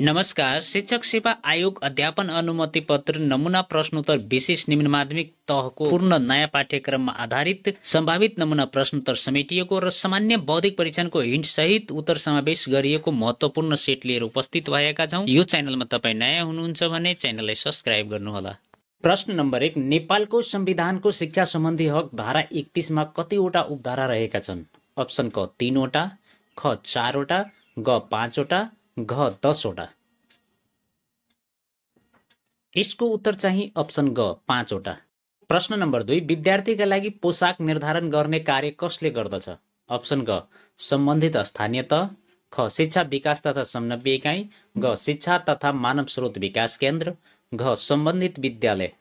नमस्कार शिक्षक सेवा आयोग अध्यापन अनुमति पत्र नमुना प्रश्नोत्तर विशेष निम्न माध्यमिक तहको पूर्ण नयाँ पाठ्यक्रममा आधारित सम्भावित नमुना प्रश्नोत्तर समेटिएको र सामान्य बौद्धिक परीक्षणको हिन्ट सहित उत्तर समावेश गरिएको महत्त्वपूर्ण सेट लिएर उपस्थित भएका छौँ यो च्यानलमा तपाईँ नयाँ हुनुहुन्छ भने च्यानललाई सब्सक्राइब गर्नुहोला प्रश्न नम्बर एक नेपालको संविधानको शिक्षा सम्बन्धी हक धारा एकतिसमा कतिवटा उपधारा रहेका छन् अप्सन क तिनवटा ख चारवटा ग पाँचवटा घ दसवटा यसको उत्तर चाहिँ अप्सन ग पाँचवटा प्रश्न नम्बर दुई विद्यार्थीका लागि पोसाक निर्धारण गर्ने कार्य कसले गर्दछ अप्सन ग सम्बन्धित स्थानीय तह ख शिक्षा विकास तथा समन्वय इकाइ ग शिक्षा तथा मानव स्रोत विकास केन्द्र घ सम्बन्धित विद्यालय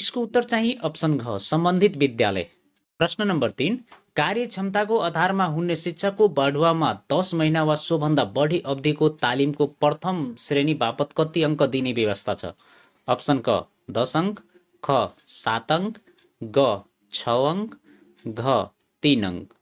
यसको उत्तर चाहिँ अप्सन घ सम्बन्धित विद्यालय प्रश्न नम्बर तिन कार्यक्षमताको आधारमा हुने शिक्षकको बढुवामा दस महिना वा सोभन्दा बढी अवधिको तालिमको प्रथम श्रेणी बापत कति अङ्क दिने व्यवस्था छ अप्सन क दस अङ्क ख सात अङ्क ग छ अङ्क घ तिन अङ्क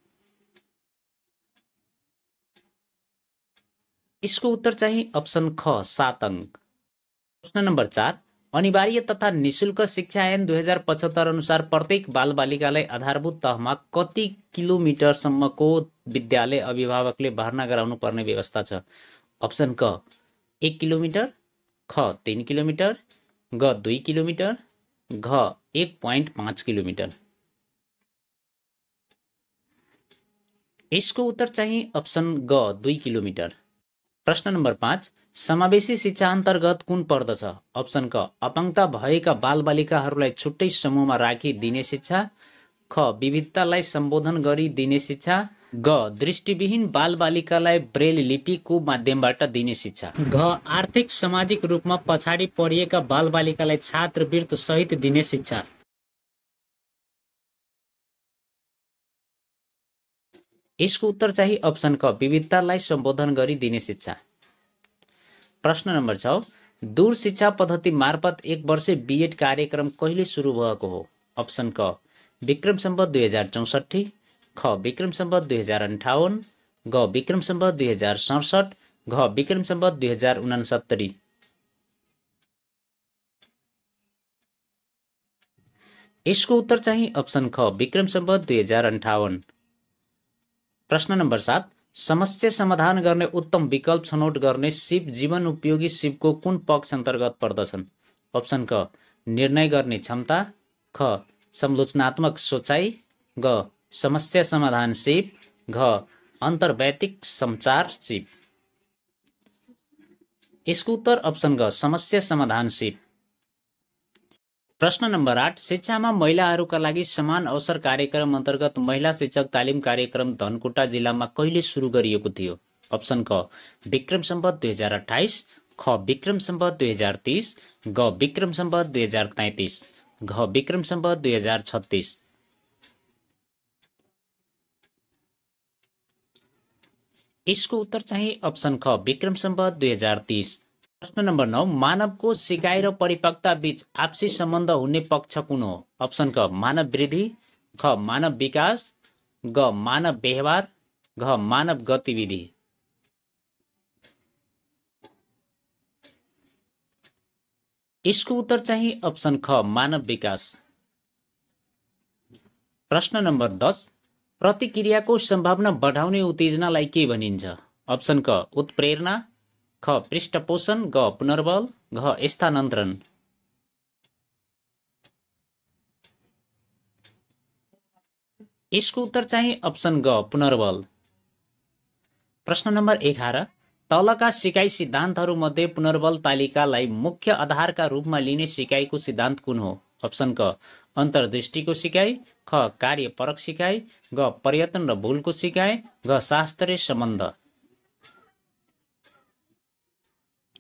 यसको उत्तर चाहिँ अप्सन ख सात अङ्क प्रश्न नम्बर चार अनिवार्य तथा निशुल्क शिक्षा ऐन दुई हजार पचहत्तर अनुसार प्रत्येक बालबालिकालाई आधारभूत तहमा कति किलोमिटरसम्मको विद्यालय अभिभावकले भर्ना गराउनु पर्ने व्यवस्था छ अप्सन क एक किलोमिटर ख तिन किलोमिटर ग दुई किलोमिटर घ एक पोइन्ट पाँच किलोमिटर यसको उत्तर चाहिँ अप्सन ग दुई किलोमिटर प्रश्न नम्बर पाँच समावेशी शिक्षा अन्तर्गत कुन पर्दछ अप्सन क अपाङ्गता भएका बालबालिकाहरूलाई छुट्टै समूहमा राखी दिने शिक्षा ख विविधतालाई सम्बोधन गरी दिने शिक्षा ग दृष्टिविहीन बालबालिकालाई ब्रेल लिपिको माध्यमबाट दिने शिक्षा घ आर्थिक सामाजिक रूपमा पछाडि परिएका बालबालिकालाई छात्रवृत्त सहित दिने शिक्षा यसको उत्तर चाहिँ अप्सन क विविधतालाई सम्बोधन गरी दिने शिक्षा प्रश्न नम्बर छ दूर शिक्षा पद्धति मार्फत एक वर्ष बिएड कार्यक्रम कहिले सुरु भएको हो अप्सन क विक्रम सम्बत दुई हजार चौसठी ख विक्रम सम्बत दुई हजार अन्ठाउन्न ग विक्रम सम्बत दुई हजार सडसठ घ विक्रम सम्बत दुई हजार उनासत्तरी यसको उत्तर चाहिँ अप्सन ख विक्रम सम्बत दुई हजार अन्ठाउन्न प्रश्न नम्बर सात समस्या समाधान गर्ने उत्तम विकल्प छनौट गर्ने सिप जीवन उपयोगी सिपको कुन पक्ष अन्तर्गत पर्दछन् अप्सन क निर्णय गर्ने क्षमता ख समालोचनात्मक सोचाइ ग समस्या समाधान सिप घ अन्तर्वैतिक सञ्चार सिप यसको उत्तर अप्सन ग समस्या समाधान सिप प्रश्न नम्बर आठ शिक्षामा महिलाहरूका लागि समान अवसर कार्यक्रम अन्तर्गत महिला शिक्षक तालिम कार्यक्रम धनकुटा जिल्लामा कहिले सुरु गरिएको थियो अप्सन क विक्रम सम्बत दुई हजार अठाइस ख विक्रम सम्बत दुई हजार तिस ग विक्रम सम्बत दुई हजार तैतिस घ विक्रम सम्बत दुई हजार छत्तिस यसको उत्तर चाहिँ अप्सन ख विक्रम सम्बत दुई हजार तिस प्रश्न नम्बर नौ मानवको सिकाइ र परिपक्वता बीच आपसी सम्बन्ध हुने पक्ष कुन हो अप्सन क मानव वृद्धि ख मानव विकास ग मानव व्यवहार घ मानव गतिविधि यसको उत्तर चाहिँ अप्सन ख मानव विकास प्रश्न नम्बर दस प्रतिक्रियाको सम्भावना बढाउने उत्तेजनालाई के भनिन्छ अप्सन क उत्प्रेरणा ख पृष्ठपोषण ग पुनर्बल घ स्थानान्तरण यसको उत्तर चाहिँ अप्सन ग पुनर्बल प्रश्न नम्बर एघार तलका सिकाइ सिद्धान्तहरूमध्ये पुनर्बल तालिकालाई मुख्य आधारका रूपमा लिने सिकाइको सिद्धान्त कुन हो अप्सन क अन्तर्दृष्टिको सिकाइ ख कार्यपरक सिकाइ ग पर्यटन र भूलको सिकाइ घ शास्त्रीय सम्बन्ध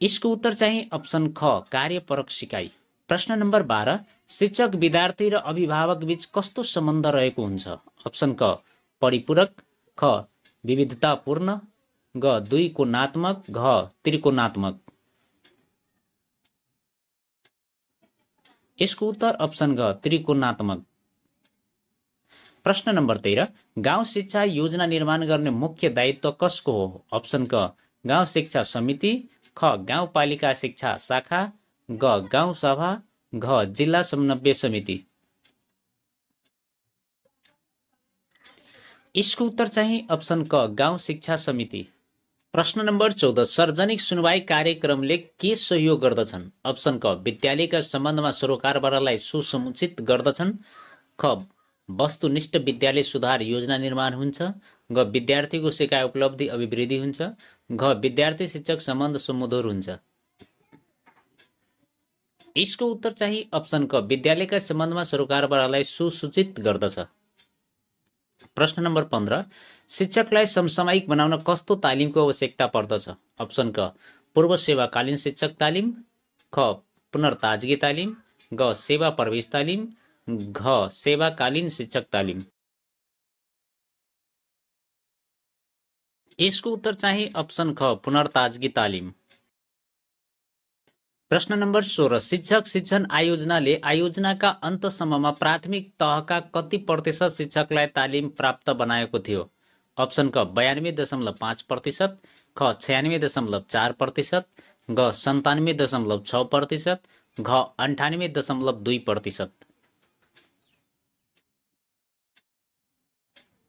यसको उत्तर चाहिँ अप्सन ख कार्यपरक सिकाइ प्रश्न नम्बर बाह्र शिक्षक विद्यार्थी र अभिभावक बीच कस्तो सम्बन्ध रहेको हुन्छ अप्सन क परिपूरक ख विविधतापूर्ण ग दुई कोणात्मक घ त्रिकोणात्मक यसको उत्तर अप्सन घ त्रिकोणात्मक प्रश्न नम्बर तेह्र गाउँ शिक्षा योजना निर्माण गर्ने मुख्य दायित्व कसको हो अप्सन क गाउँ शिक्षा समिति ख गाउँपालिका शिक्षा शाखा ग गाउँ सभा घ जिल्ला समन्वय समिति यसको उत्तर चाहिँ अप्सन क गाउँ शिक्षा समिति प्रश्न नम्बर चौध सार्वजनिक सुनवाई कार्यक्रमले के सहयोग गर्दछन् अप्सन क विद्यालयका सम्बन्धमा सरोकारबाटलाई सुसमुचित गर्दछन् ख वस्तुनिष्ठ विद्यालय सुधार योजना निर्माण हुन्छ ग विद्यार्थीको सिकाइ उपलब्धि अभिवृद्धि हुन्छ घ विद्यार्थी शिक्षक सम्बन्ध सुमधुर हुन्छ यसको उत्तर चाहिँ अप्सन क विद्यालयका सम्बन्धमा सरकारबाटलाई सुसूचित गर्दछ प्रश्न नम्बर पन्ध्र शिक्षकलाई समसामयिक बनाउन कस्तो तालिमको आवश्यकता पर्दछ अप्सन क पूर्व सेवाकालीन शिक्षक तालिम ख पुनर्ताजगी तालिम ग सेवा प्रवेश तालिम घ सेवाकालीन शिक्षक तालिम यसको उत्तर चाहिँ अप्सन ख पुनर्ताजगी तालिम प्रश्न नम्बर सोह्र शिक्षक शिक्षण आयोजनाले आयोजनाका अन्तसम्ममा प्राथमिक तहका कति प्रतिशत शिक्षकलाई तालिम प्राप्त बनाएको थियो अप्सन क बयानब्बे दशमलव पाँच प्रतिशत ख छयानब्बे दशमलव चार प्रतिशत घ सन्तानब्बे दशमलव छ प्रतिशत घ अन्ठानब्बे दशमलव दुई प्रतिशत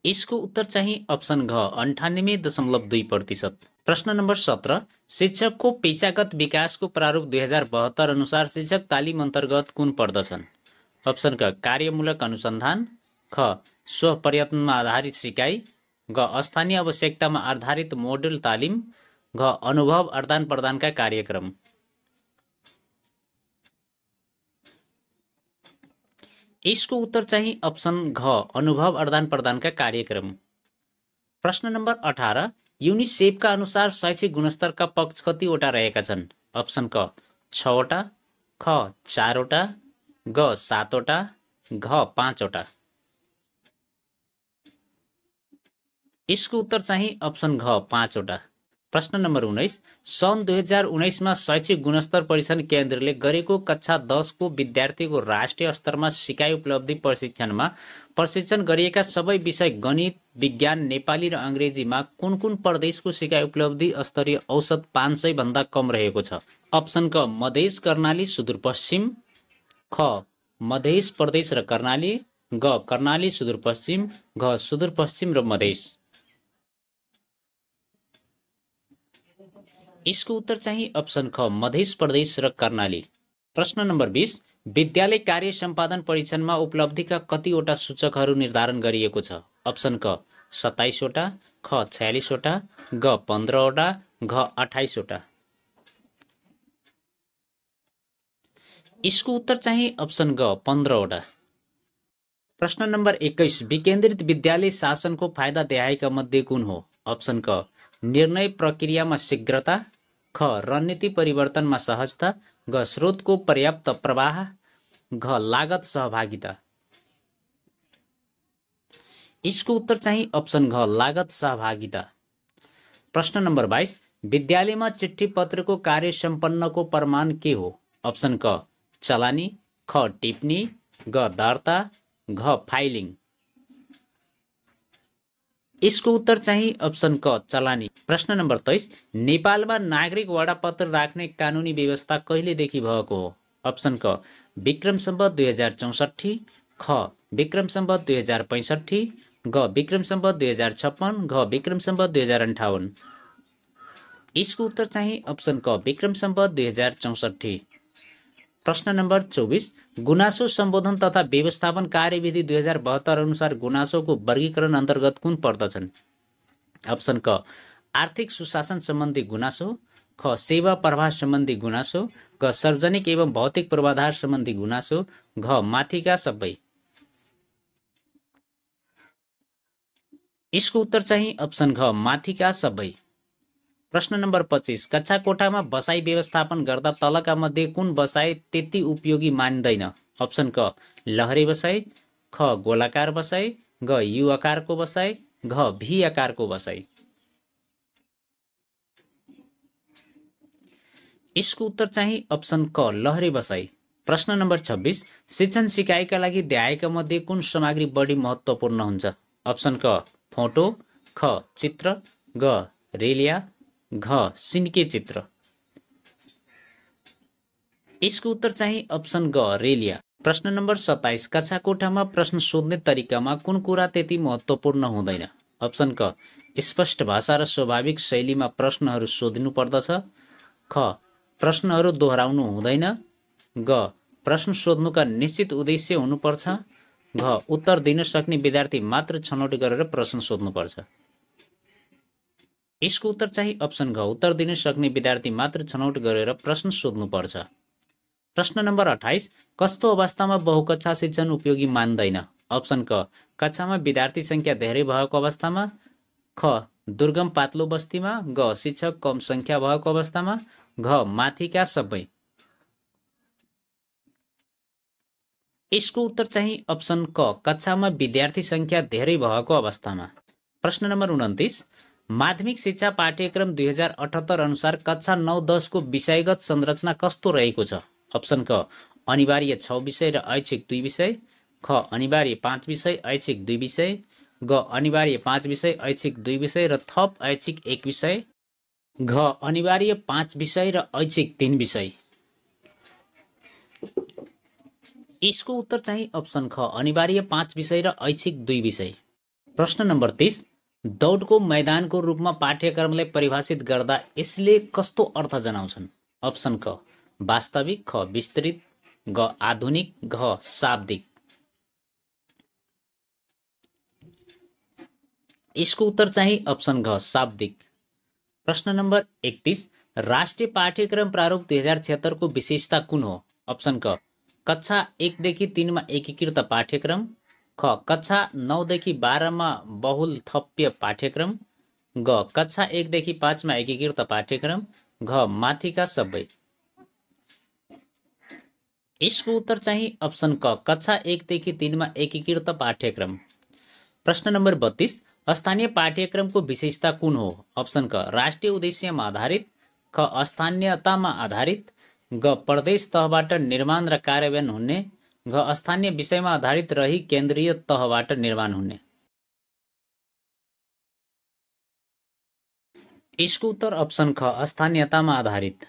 यसको उत्तर चाहिँ अप्सन घ अन्ठानब्बे दशमलव दुई प्रतिशत प्रश्न नम्बर सत्र शिक्षकको पेसागत विकासको प्रारूप दुई हजार बहत्तर अनुसार शिक्षक तालिम अन्तर्गत कुन पर्दछन् अप्सन क कार्यमूलक अनुसन्धान ख स्वप्रयत्नमा आधारित सिकाइ ग स्थानीय आवश्यकतामा आधारित मोडल तालिम घ अनुभव आदान प्रदानका कार्यक्रम यसको उत्तर चाहिँ अप्सन घ अनुभव आदान प्रदानका कार्यक्रम प्रश्न नम्बर अठार युनिसेफका अनुसार शैक्षिक गुणस्तरका पक्ष कतिवटा रहेका छन् अप्सन क छवटा ख चारवटा ग सातवटा घ पाँचवटा यसको उत्तर चाहिँ अप्सन घ पाँचवटा प्रश्न नम्बर उन्नाइस सन् दुई हजार उन्नाइसमा शैक्षिक गुणस्तर परीक्षण केन्द्रले गरेको कक्षा दसको विद्यार्थीको राष्ट्रिय स्तरमा सिकाइ उपलब्धि प्रशिक्षणमा प्रशिक्षण गरिएका सबै विषय गणित विज्ञान नेपाली र अङ्ग्रेजीमा कुन कुन प्रदेशको सिकाइ उपलब्धि स्तरीय औसत पाँच भन्दा कम रहेको छ अप्सन क मधेस कर्णाली सुदूरपश्चिम ख मधेस प्रदेश र कर्णाली ग कर्णाली सुदूरपश्चिम घ सुदूरपश्चिम र मधेस यसको उत्तर चाहिँ अप्सन ख मध्य प्रदेश र कर्णाली प्रश्न नम्बर बिस विद्यालय कार्य सम्पादन परीक्षणमा उपलब्धिका कतिवटा सूचकहरू निर्धारण गरिएको छ अप्सन क सत्ताइसवटा ख छयालिसवटा ग पन्ध्रवटा घ अठाइसवटा यसको उत्तर चाहिँ अप्सन ग पन्ध्रवटा प्रश्न नम्बर एक्काइस विकेन्द्रित विद्यालय शासनको फाइदा देहाएका मध्ये कुन हो अप्सन क निर्णय प्रक्रियामा शीघ्रता ख रणनीति परिवर्तनमा सहजता घ स्रोतको पर्याप्त प्रवाह घ लागत सहभागिता यसको उत्तर चाहिँ अप्सन घ लागत सहभागिता प्रश्न नम्बर बाइस विद्यालयमा चिठी पत्रको कार्य सम्पन्नको प्रमाण के हो अप्सन क चलानी ख टिप्पणी ग दर्ता घ फाइलिङ यसको उत्तर चाहिँ अप्सन क चलानी प्रश्न नम्बर तेइस नेपालमा नागरिक वडापत्र राख्ने कानुनी व्यवस्था कहिलेदेखि भएको हो अप्सन क विक्रम सम्बत दुई हजार चौसठी ख विक्रम सम्बत दुई हजार पैँसठी ग विक्रम सम्बत दुई हजार छप्पन घ विक्रम सम्बत दुई हजार अन्ठाउन्न यसको उत्तर चाहिँ अप्सन क विक्रम सम्बत दुई हजार चौसठी प्रश्न नम्बर चौबिस गुनासो सम्बोधन तथा व्यवस्थापन कार्यविधि दुई हजार बहत्तर अनुसार गुनासोको वर्गीकरण अन्तर्गत कुन पर्दछन् अप्सन क आर्थिक सुशासन सम्बन्धी गुनासो ख सेवा प्रभाव सम्बन्धी गुनासो घ सार्वजनिक एवं भौतिक पूर्वाधार सम्बन्धी गुनासो घ माथिका सबै यसको उत्तर चाहिँ अप्सन घ माथिका सबै प्रश्न नम्बर पच्चिस कक्षा कोठामा बसाई व्यवस्थापन गर्दा तलका मध्ये कुन बसाई त्यति उपयोगी मान्दैन अप्सन क लहरे बसाई ख गोलाकार बसाई ग यु आकारको बसाई घ भी आकारको बसाई यसको उत्तर चाहिँ अप्सन क लहरे बसाई प्रश्न नम्बर छब्बिस शिक्षण सिकाइका लागि ध्याएका मध्ये कुन सामग्री बढी महत्त्वपूर्ण हुन्छ अप्सन क फोटो ख चित्र ग रेलिया घ सिन्के चित्र यसको उत्तर चाहिँ अप्सन ग रेलिया प्रश्न नम्बर सत्ताइस कोठामा प्रश्न सोध्ने तरिकामा कुन कुरा त्यति महत्त्वपूर्ण हुँदैन अप्सन क स्पष्ट भाषा र स्वाभाविक शैलीमा प्रश्नहरू सोध्नु पर्दछ ख प्रश्नहरू दोहोऱ्याउनु हुँदैन ग प्रश्न सोध्नुका निश्चित उद्देश्य हुनुपर्छ घ उत्तर दिन सक्ने विद्यार्थी मात्र छनौट गरेर प्रश्न सोध्नुपर्छ यसको उत्तर चाहिँ अप्सन घ उत्तर दिन सक्ने विद्यार्थी मात्र छनौट गरेर प्रश्न सोध्नुपर्छ प्रश्न नम्बर अठाइस कस्तो अवस्थामा बहुकक्षा शिक्षण उपयोगी मान्दैन अप्सन क कक्षामा विद्यार्थी सङ्ख्या धेरै भएको अवस्थामा ख दुर्गम पातलो बस्तीमा ग शिक्षक कम सङ्ख्या भएको अवस्थामा घ माथिका सबै यसको उत्तर चाहिँ अप्सन क कक्षामा विद्यार्थी सङ्ख्या धेरै भएको अवस्थामा प्रश्न नम्बर उन्तिस माध्यमिक शिक्षा पाठ्यक्रम दुई हजार अठहत्तर अनुसार कक्षा नौ दसको विषयगत संरचना कस्तो रहेको छ अप्सन क अनिवार्य छ विषय र ऐच्छिक दुई विषय ख अनिवार्य पाँच विषय ऐच्छिक दुई विषय ग अनिवार्य पाँच विषय ऐच्छिक दुई विषय र थप ऐच्छिक एक विषय घ अनिवार्य पाँच विषय र ऐच्छिक तिन विषय यसको उत्तर चाहिँ अप्सन ख अनिवार्य पाँच विषय र ऐच्छिक दुई विषय प्रश्न नम्बर तिस दौडको मैदानको रूपमा पाठ्यक्रमलाई परिभाषित गर्दा यसले कस्तो अर्थ जनाउँछन् अप्सन क वास्तविक ख विस्तृत ग आधुनिक घ शाब्दिक यसको उत्तर चाहिँ अप्सन घ शाब्दिक प्रश्न नम्बर एकतिस राष्ट्रिय पाठ्यक्रम प्रारूप दुई हजार छिहत्तरको विशेषता कुन हो अप्सन क कक्षा एकदेखि तिनमा एकीकृत पाठ्यक्रम ख कक्षा नौदेखि बाह्रमा बहुल थप्य पाठ्यक्रम ग कक्षा एकदेखि पाँचमा एकीकृत पाठ्यक्रम घ माथिका सबै यसको उत्तर चाहिँ अप्सन क कक्षा एकदेखि तिनमा एकीकृत पाठ्यक्रम प्रश्न नम्बर बत्तिस स्थानीय पाठ्यक्रमको विशेषता कुन हो अप्सन क राष्ट्रिय उद्देश्यमा आधारित ख स्थानीयतामा आधारित ग प्रदेश तहबाट निर्माण र कार्यान्वयन हुने घ स्थानीय विषयमा आधारित रही केन्द्रीय तहबाट निर्माण हुने यसको उत्तर अप्सन ख स्थानीयतामा आधारित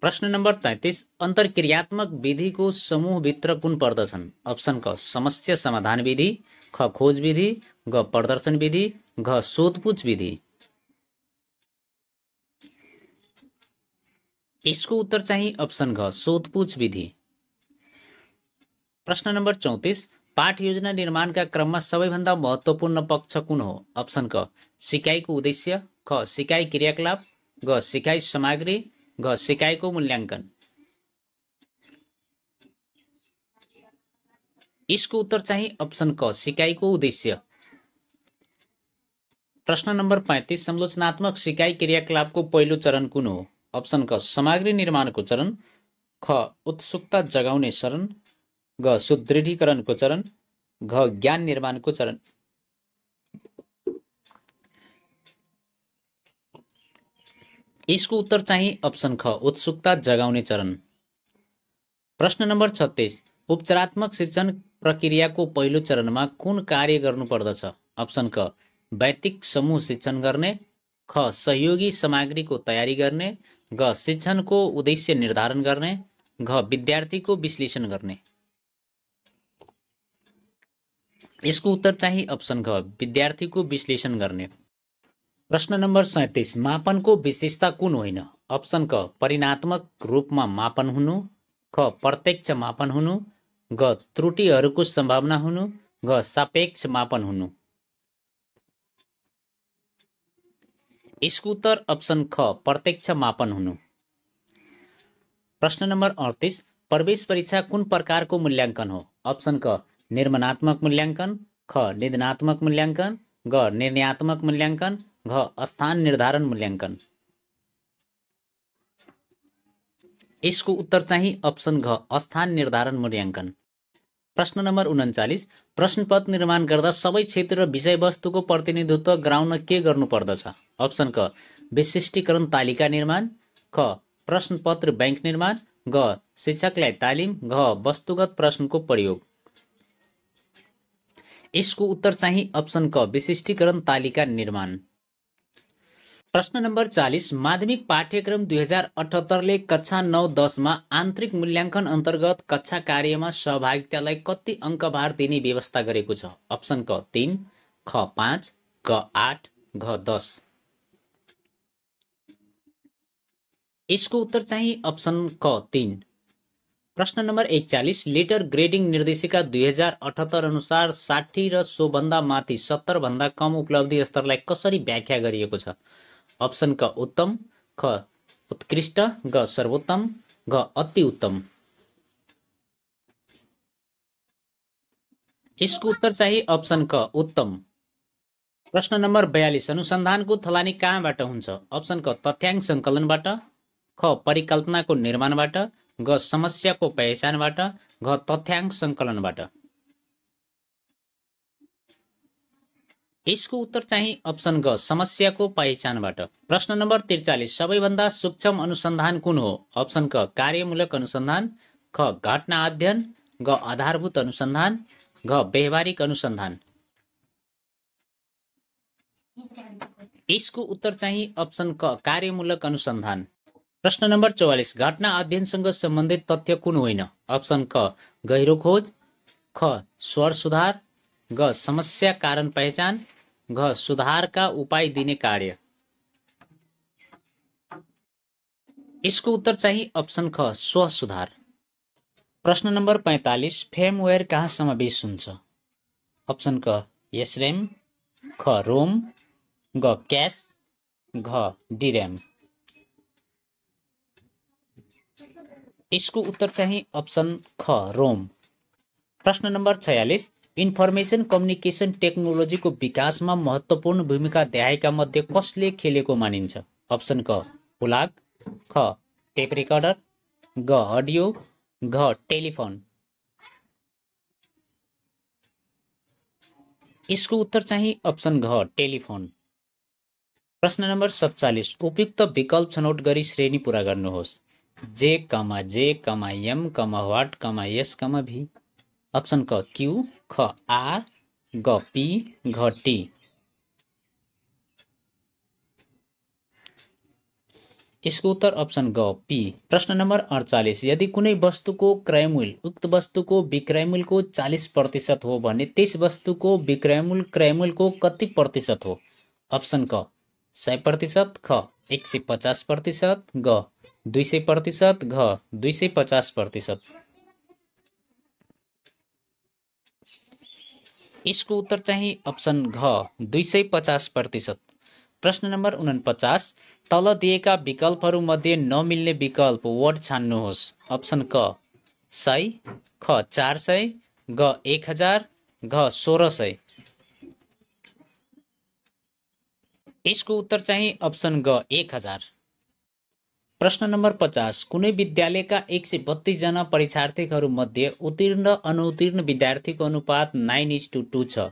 प्रश्न नम्बर तैतिस अन्तर्क्रियात्मक विधिको समूहभित्र कुन पर्दछन् अप्सन क समस्या समाधान विधि ख खोज विधि ग प्रदर्शन विधि घ सोधपुछ विधि यसको उत्तर चाहिँ अप्सन घ सोधपुछ विधि प्रश्न नम्बर चौतिस पाठ योजना निर्माणका क्रममा सबैभन्दा महत्त्वपूर्ण पक्ष कुन हो अप्सन क सिकाइको उद्देश्य ख सिकाइ क्रियाकलाप ग सिकाइ सामग्री घ सिकाइको मूल्याङ्कन यसको उत्तर चाहिँ अप्सन क सिकाइको उद्देश्य प्रश्न नम्बर पैँतिस संलोचनात्मक सिकाइ क्रियाकलापको पहिलो चरण कुन हो अप्सन क सामग्री निर्माणको चरण ख उत्सुकता जगाउने चरण घ सुदृढीकरणको चरण घ ज्ञान निर्माणको चरण यसको उत्तर चाहिँ अप्सन ख उत्सुकता जगाउने चरण प्रश्न नम्बर छत्तिस उपचारात्मक शिक्षण प्रक्रियाको पहिलो चरणमा कुन कार्य गर्नुपर्दछ अप्सन क वैयक्तिक समूह शिक्षण गर्ने ख सहयोगी सामग्रीको तयारी गर्ने घ शिक्षणको उद्देश्य निर्धारण गर्ने घ विद्यार्थीको विश्लेषण गर्ने यसको उत्तर चाहिँ अप्सन ख विद्यार्थीको विश्लेषण गर्ने प्रश्न नम्बर सैतिस मापनको विशेषता कुन होइन अप्सन क परिणात्मक रूपमा मापन हुनु ख प्रत्यक्ष मापन हुनु ग त्रुटिहरूको सम्भावना हुनु ग सापेक्ष मापन हुनु यसको उत्तर अप्सन ख प्रत्यक्ष मापन हुनु प्रश्न नम्बर अडतिस प्रवेश परीक्षा कुन प्रकारको मूल्याङ्कन हो अप्सन क निर्माणात्मक मूल्याङ्कन ख निधनात्मक मूल्याङ्कन ग निर्णयात्मक मूल्याङ्कन घ स्थान निर्धारण मूल्याङ्कन यसको उत्तर चाहिँ अप्सन घ स्थान निर्धारण मूल्याङ्कन प्रश्न नम्बर उन्चालिस प्रश्नपत्र निर्माण गर्दा सबै क्षेत्र र विषयवस्तुको प्रतिनिधित्व गराउन के गर्नुपर्दछ अप्सन क विशिष्टीकरण तालिका निर्माण ख प्रश्नपत्र ब्याङ्क निर्माण ग शिक्षकलाई तालिम घ वस्तुगत प्रश्नको प्रयोग यसको उत्तर चाहिँ अप्सन क विशिष्टीकरण तालिका निर्माण प्रश्न नम्बर चालिस माध्यमिक पाठ्यक्रम दुई हजार अठहत्तरले कक्षा नौ दसमा आन्तरिक मूल्याङ्कन अन्तर्गत कक्षा कार्यमा सहभागितालाई कति अङ्कभार दिने व्यवस्था गरेको छ अप्सन क तिन ख पाँच ग आठ घ दस यसको उत्तर चाहिँ अप्सन क तिन प्रश्न नम्बर एकचालिस लेटर ग्रेडिङ निर्देशिका दुई हजार अठहत्तर अनुसार साठी र सोभन्दा माथि भन्दा कम उपलब्धि स्तरलाई कसरी व्याख्या गरिएको छ अप्सन क उत्तम ख उत्कृष्ट ग सर्वोत्तम घ अति उत्तम यसको उत्तर चाहिँ अप्सन क उत्तम प्रश्न नम्बर बयालिस अनुसन्धानको थलानी कहाँबाट हुन्छ अप्सन क तथ्याङ्क सङ्कलनबाट ख परिकल्पनाको निर्माणबाट ग समस्याको पहिचानबाट घ तथ्याङ्क सङ्कलनबाट यसको उत्तर चाहिँ अप्सन ग समस्याको पहिचानबाट प्रश्न नम्बर त्रिचालिस सबैभन्दा सूक्ष्म अनुसन्धान कुन हो अप्सन क कार्यमूलक अनुसन्धान ख घटना अध्ययन ग आधारभूत अनुसन्धान घ व्यवहारिक अनुसन्धान यसको उत्तर चाहिँ अप्सन क कार्यमूलक अनुसन्धान प्रश्न नम्बर चौवालिस घटना अध्ययनसँग सम्बन्धित तथ्य कुन होइन अप्सन क गहिरो खोज ख स्वर सुधार ग समस्या कारण पहिचान घ सुधारका उपाय दिने कार्य यसको उत्तर चाहिँ अप्सन ख स्व सुधार प्रश्न नम्बर पैँतालिस फेमवेयर कहाँ समावेश हुन्छ अप्सन क यसरेम ख रोम ग क्यास घ डिरेम यसको उत्तर चाहिँ अप्सन ख रोम प्रश्न नम्बर छयालिस इन्फर्मेसन कम्युनिकेसन टेक्नोलोजीको विकासमा महत्त्वपूर्ण भूमिका देखाएका मध्ये कसले खेलेको मानिन्छ अप्सन क हुलाक ख टेप रेकर्डर ग अडियो घ टेलिफोन यसको उत्तर चाहिँ अप्सन घ टेलिफोन प्रश्न नम्बर सत्तालिस उपयुक्त विकल्प छनौट गरी श्रेणी पुरा गर्नुहोस् जे कमा J comma M comma what comma S comma V option क क्यू ख आर ग पी घ टी यसको उत्तर ऑप्शन ग पी प्रश्न नम्बर अडचालिस यदि कुनै वस्तुको क्रय मूल्य उक्त वस्तुको विक्रय मूल्यको चालिस प्रतिशत हो भने त्यस वस्तुको विक्रय मूल्य क्रय मूल्यको कति प्रतिशत हो ऑप्शन क सय प्रतिशत ख एक सय पचास प्रतिशत ग दुई सय प्रतिशत घ दुई सय पचास प्रतिशत यसको उत्तर चाहिँ अप्सन घ दुई सय पचास प्रतिशत प्रश्न नम्बर उनपचास तल दिएका विकल्पहरूमध्ये नमिल्ने विकल्प वर्ड छान्नुहोस् अप्सन क सय ख चार सय ग एक हजार घ सोह्र सय यसको उत्तर चाहिँ अप्सन ग एक हजार प्रश्न नम्बर पचास कुनै विद्यालयका एक सय बत्तिसजना परीक्षार्थीहरूमध्ये उत्तीर्ण अनुत्तीर्ण विद्यार्थीको अनुपात नाइन इज टू टू छ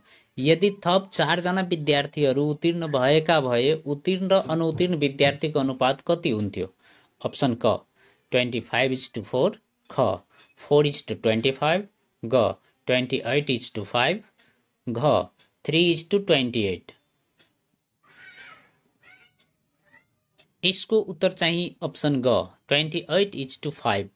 यदि थप चारजना विद्यार्थीहरू उत्तीर्ण भएका भए उत्तीर्ण र अनुत्तीर्ण विद्यार्थीको अनुपात कति हुन्थ्यो अप्सन क twenty five is to four ख four is to twenty five ग twenty eight is to five घ three is to twenty eight यसको उत्तर चाहिँ अप्सन ग twenty eight is to five